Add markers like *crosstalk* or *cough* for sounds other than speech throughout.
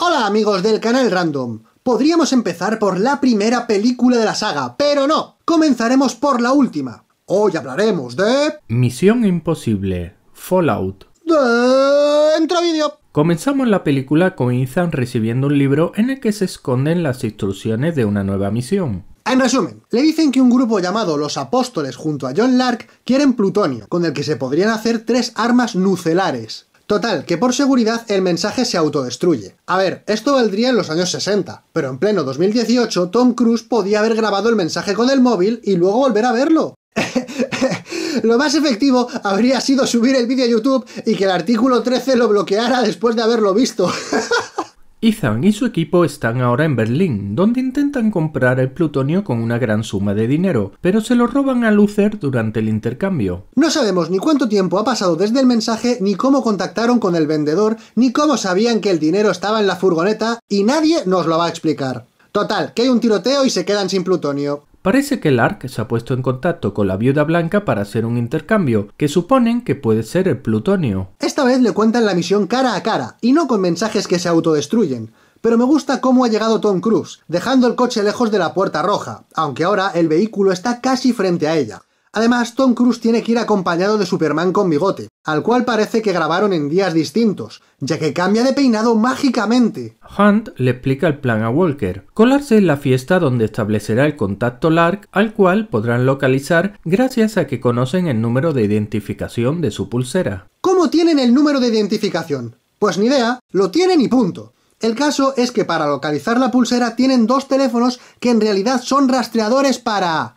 Hola amigos del canal Random. Podríamos empezar por la primera película de la saga, pero no. Comenzaremos por la última. Hoy hablaremos de... Misión Imposible, Fallout. Dentro vídeo. Comenzamos la película con Ethan recibiendo un libro en el que se esconden las instrucciones de una nueva misión. En resumen, le dicen que un grupo llamado los Apóstoles junto a John Lark quieren plutonio, con el que se podrían hacer tres armas nucelares. Total, que por seguridad el mensaje se autodestruye. A ver, esto valdría en los años 60, pero en pleno 2018 Tom Cruise podía haber grabado el mensaje con el móvil y luego volver a verlo. *laughs* lo más efectivo habría sido subir el vídeo a YouTube y que el artículo 13 lo bloqueara después de haberlo visto. *laughs* Ethan y su equipo están ahora en Berlín, donde intentan comprar el plutonio con una gran suma de dinero, pero se lo roban a Luther durante el intercambio. No sabemos ni cuánto tiempo ha pasado desde el mensaje, ni cómo contactaron con el vendedor, ni cómo sabían que el dinero estaba en la furgoneta, y nadie nos lo va a explicar. Total, que hay un tiroteo y se quedan sin plutonio. Parece que Lark se ha puesto en contacto con la viuda blanca para hacer un intercambio, que suponen que puede ser el plutonio. Esta vez le cuentan la misión cara a cara, y no con mensajes que se autodestruyen. Pero me gusta cómo ha llegado Tom Cruise, dejando el coche lejos de la puerta roja, aunque ahora el vehículo está casi frente a ella. Además, Tom Cruise tiene que ir acompañado de Superman con bigote, al cual parece que grabaron en días distintos, ya que cambia de peinado mágicamente. Hunt le explica el plan a Walker, colarse en la fiesta donde establecerá el contacto Lark, al cual podrán localizar gracias a que conocen el número de identificación de su pulsera. ¿Cómo tienen el número de identificación? Pues ni idea, lo tienen y punto. El caso es que para localizar la pulsera tienen dos teléfonos que en realidad son rastreadores para...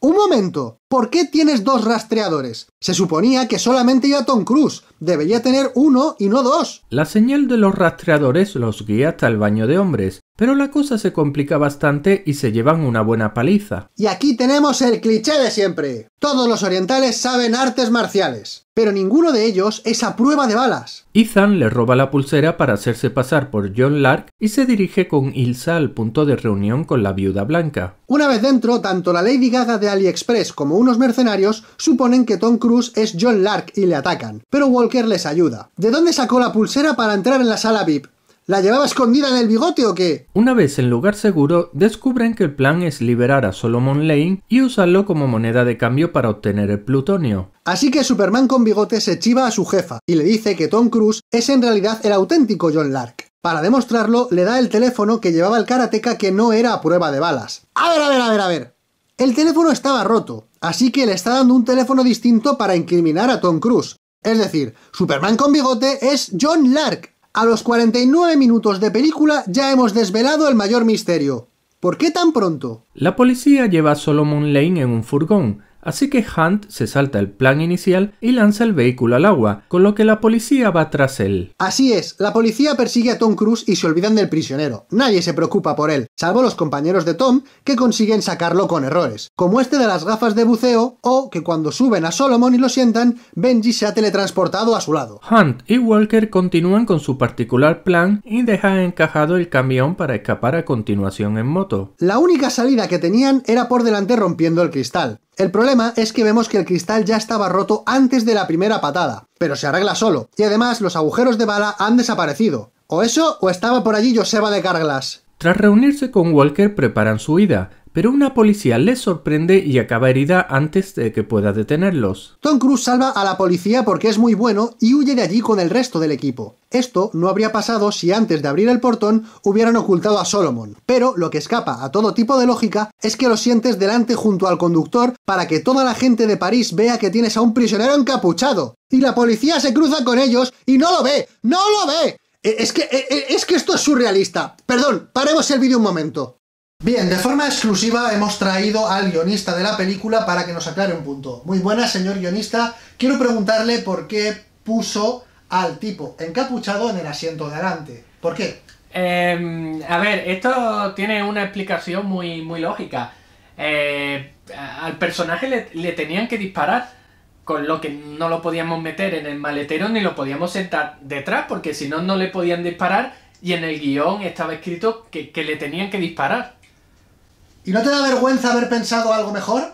Un momento, ¿Por qué tienes dos rastreadores? Se suponía que solamente iba Tom Cruise. Debería tener uno y no dos. La señal de los rastreadores los guía hasta el baño de hombres, pero la cosa se complica bastante y se llevan una buena paliza. Y aquí tenemos el cliché de siempre. Todos los orientales saben artes marciales, pero ninguno de ellos es a prueba de balas. Ethan le roba la pulsera para hacerse pasar por John Lark y se dirige con Ilsa al punto de reunión con la viuda blanca. Una vez dentro, tanto la Lady Gaga de AliExpress como unos mercenarios, suponen que Tom Cruise es John Lark y le atacan, pero Walker les ayuda. ¿De dónde sacó la pulsera para entrar en la sala VIP? ¿La llevaba escondida en el bigote o qué? Una vez en lugar seguro, descubren que el plan es liberar a Solomon Lane y usarlo como moneda de cambio para obtener el plutonio. Así que Superman con bigote se chiva a su jefa y le dice que Tom Cruise es en realidad el auténtico John Lark. Para demostrarlo, le da el teléfono que llevaba el karateca que no era a prueba de balas. A ver, a ver, a ver, a ver. El teléfono estaba roto, así que le está dando un teléfono distinto para incriminar a Tom Cruise. Es decir, Superman con bigote es John Lark. A los 49 minutos de película ya hemos desvelado el mayor misterio. ¿Por qué tan pronto? La policía lleva a Solomon Lane en un furgón, Así que Hunt se salta el plan inicial y lanza el vehículo al agua, con lo que la policía va tras él. Así es, la policía persigue a Tom Cruise y se olvidan del prisionero. Nadie se preocupa por él, salvo los compañeros de Tom que consiguen sacarlo con errores, como este de las gafas de buceo o que cuando suben a Solomon y lo sientan, Benji se ha teletransportado a su lado. Hunt y Walker continúan con su particular plan y dejan encajado el camión para escapar a continuación en moto. La única salida que tenían era por delante rompiendo el cristal, el problema es que vemos que el cristal ya estaba roto antes de la primera patada, pero se arregla solo, y además los agujeros de bala han desaparecido. O eso, o estaba por allí Joseba de Carglass. Tras reunirse con Walker preparan su huida, pero una policía les sorprende y acaba herida antes de que pueda detenerlos. Tom Cruise salva a la policía porque es muy bueno y huye de allí con el resto del equipo. Esto no habría pasado si antes de abrir el portón hubieran ocultado a Solomon, pero lo que escapa a todo tipo de lógica es que lo sientes delante junto al conductor para que toda la gente de París vea que tienes a un prisionero encapuchado. Y la policía se cruza con ellos y no lo ve, no lo ve. E, es que, e, e, es que esto es surrealista. Perdón, paremos el vídeo un momento. Bien, de forma exclusiva hemos traído al guionista de la película para que nos aclare un punto. Muy buenas, señor guionista. Quiero preguntarle por qué puso al tipo encapuchado en el asiento de adelante. ¿Por qué? Em, a ver, esto tiene una explicación muy, muy lógica. Eh, al personaje le, tenían que disparar, con lo que no lo podíamos meter en el maletero ni lo podíamos sentar detrás, porque si no, no le podían disparar. Y en el guión estaba escrito que le tenían que disparar. ¿Y no te da vergüenza haber pensado algo mejor?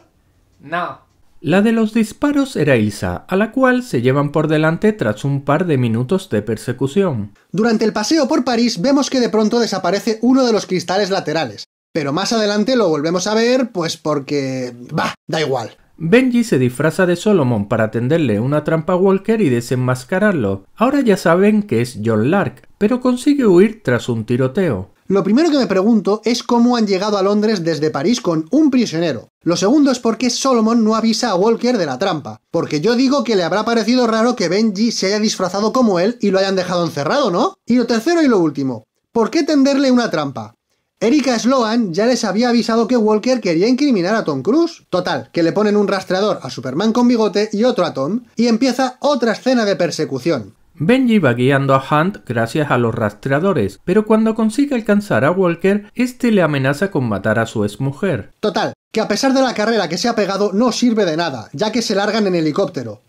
No. La de los disparos era Isa, a la cual se llevan por delante tras un par de minutos de persecución. Durante el paseo por París vemos que de pronto desaparece uno de los cristales laterales, pero más adelante lo volvemos a ver pues porque... Bah, da igual. Benji se disfraza de Solomon para atenderle una trampa a Walker y desenmascararlo. Ahora ya saben que es John Lark, pero consigue huir tras un tiroteo. Lo primero que me pregunto es cómo han llegado a Londres desde París con un prisionero. Lo segundo es por qué Solomon no avisa a Walker de la trampa. Porque yo digo que le habrá parecido raro que Benji se haya disfrazado como él y lo hayan dejado encerrado, ¿no? Y lo tercero y lo último, ¿por qué tenderle una trampa? Erika Sloan ya les había avisado que Walker quería incriminar a Tom Cruise. Total, que le ponen un rastreador a Superman con bigote y otro a Tom, y empieza otra escena de persecución. Benji va guiando a Hunt gracias a los rastreadores, pero cuando consigue alcanzar a Walker, este le amenaza con matar a su exmujer. Total, que a pesar de la carrera que se ha pegado no sirve de nada, ya que se largan en helicóptero.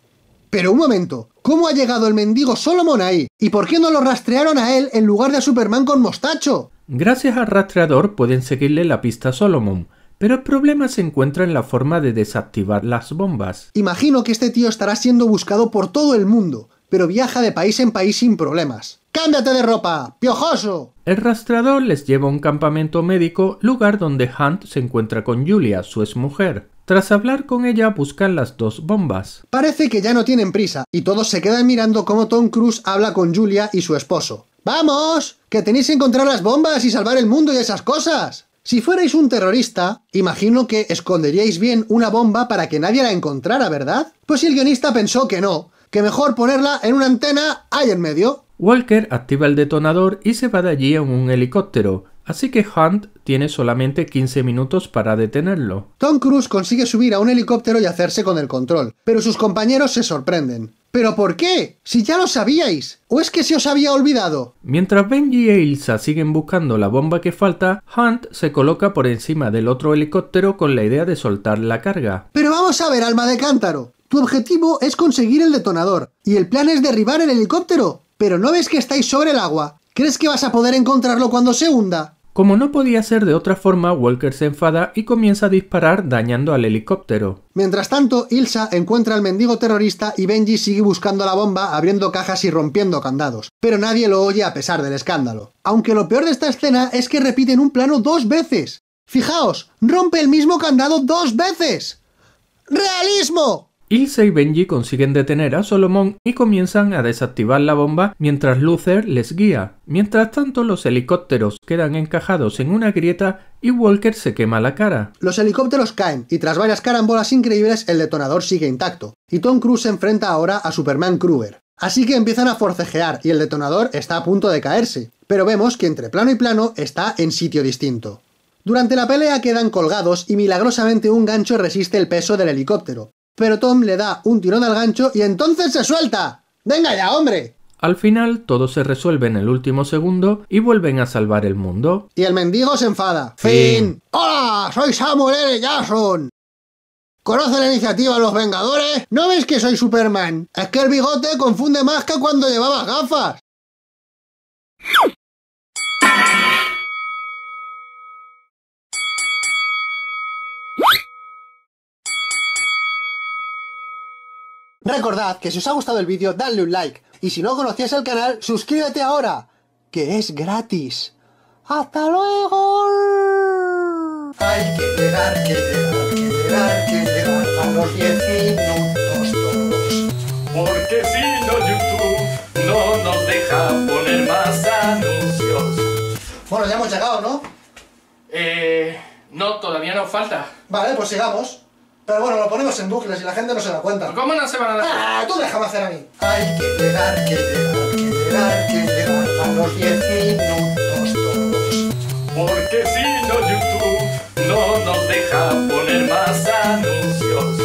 Pero un momento, ¿cómo ha llegado el mendigo Solomon ahí? ¿Y por qué no lo rastrearon a él en lugar de a Superman con mostacho? Gracias al rastreador pueden seguirle la pista a Solomon, pero el problema se encuentra en la forma de desactivar las bombas. Imagino que este tío estará siendo buscado por todo el mundo, pero viaja de país en país sin problemas. ¡Cámbiate de ropa! ¡Piojoso! El rastrador les lleva a un campamento médico, lugar donde Hunt se encuentra con Julia, su exmujer. Tras hablar con ella, buscan las dos bombas. Parece que ya no tienen prisa, y todos se quedan mirando cómo Tom Cruise habla con Julia y su esposo. ¡Vamos! ¡Que tenéis que encontrar las bombas y salvar el mundo y esas cosas! Si fuerais un terrorista, imagino que esconderíais bien una bomba para que nadie la encontrara, ¿verdad? Pues el guionista pensó que no, que mejor ponerla en una antena ahí en medio. Walker activa el detonador y se va de allí en un helicóptero, así que Hunt tiene solamente 15 minutos para detenerlo. Tom Cruise consigue subir a un helicóptero y hacerse con el control, pero sus compañeros se sorprenden. ¿Pero por qué? Si ya lo sabíais. ¿O es que se os había olvidado? Mientras Benji e Ilsa siguen buscando la bomba que falta, Hunt se coloca por encima del otro helicóptero con la idea de soltar la carga. Pero vamos a ver, alma de cántaro. Tu objetivo es conseguir el detonador y el plan es derribar el helicóptero. Pero no ves que estáis sobre el agua. ¿Crees que vas a poder encontrarlo cuando se hunda? Como no podía ser de otra forma, Walker se enfada y comienza a disparar dañando al helicóptero. Mientras tanto, Ilsa encuentra al mendigo terrorista y Benji sigue buscando la bomba, abriendo cajas y rompiendo candados. Pero nadie lo oye a pesar del escándalo. Aunque lo peor de esta escena es que repiten un plano dos veces. Fijaos, rompe el mismo candado dos veces. ¡Realismo! Ilse y Benji consiguen detener a Solomon y comienzan a desactivar la bomba mientras Luther les guía. Mientras tanto, los helicópteros quedan encajados en una grieta y Walker se quema la cara. Los helicópteros caen y tras varias carambolas increíbles el detonador sigue intacto, y Tom Cruise se enfrenta ahora a Superman Kruger. Así que empiezan a forcejear y el detonador está a punto de caerse, pero vemos que entre plano y plano está en sitio distinto. Durante la pelea quedan colgados y milagrosamente un gancho resiste el peso del helicóptero, pero Tom le da un tirón al gancho y entonces se suelta. ¡Venga ya, hombre! Al final todo se resuelve en el último segundo y vuelven a salvar el mundo. Y el mendigo se enfada. Fin. Hola, soy Samuel L. Jackson. ¿Conoce la iniciativa Los Vengadores? ¿No ves que soy Superman? Es que el bigote confunde más que cuando llevaba gafas. Recordad que si os ha gustado el vídeo, dadle un like. Y si no conocías el canal, suscríbete ahora, que es gratis. ¡Hasta luego! Hay que llegar, que llegar, que llegar, que llegar a los 10 minutos todos. Porque si no, YouTube no nos deja poner más anuncios. Bueno, ya hemos llegado, ¿no? Eh... No, todavía nos falta. Vale, pues sigamos. Pero bueno, lo ponemos en bucles y la gente no se da cuenta. ¿Cómo no se van a dar ¡Ah! Tú déjame hacer a mí. Hay que llegar, que llegar, que llegar, que llegar a los 10 minutos todos. Porque si no, YouTube no nos deja poner más anuncios.